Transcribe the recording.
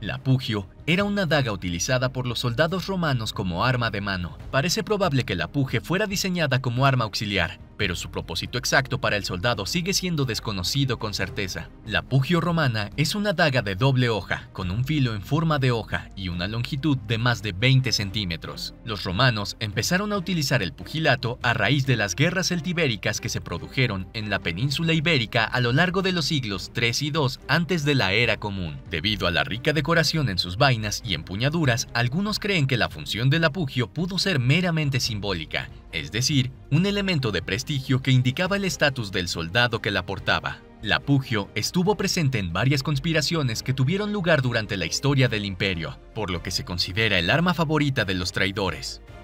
La pugio era una daga utilizada por los soldados romanos como arma de mano. Parece probable que la puge fuera diseñada como arma auxiliar, pero su propósito exacto para el soldado sigue siendo desconocido con certeza. La pugio romana es una daga de doble hoja, con un filo en forma de hoja y una longitud de más de 20 centímetros. Los romanos empezaron a utilizar el pugilato a raíz de las guerras celtibéricas que se produjeron en la península ibérica a lo largo de los siglos 3 y 2 antes de la era común. Debido a la rica decoración en sus vainas y empuñaduras, algunos creen que la función del apugio pudo ser meramente simbólica, es decir, un elemento de prestigio que indicaba el estatus del soldado que la portaba. La Pugio estuvo presente en varias conspiraciones que tuvieron lugar durante la historia del imperio, por lo que se considera el arma favorita de los traidores.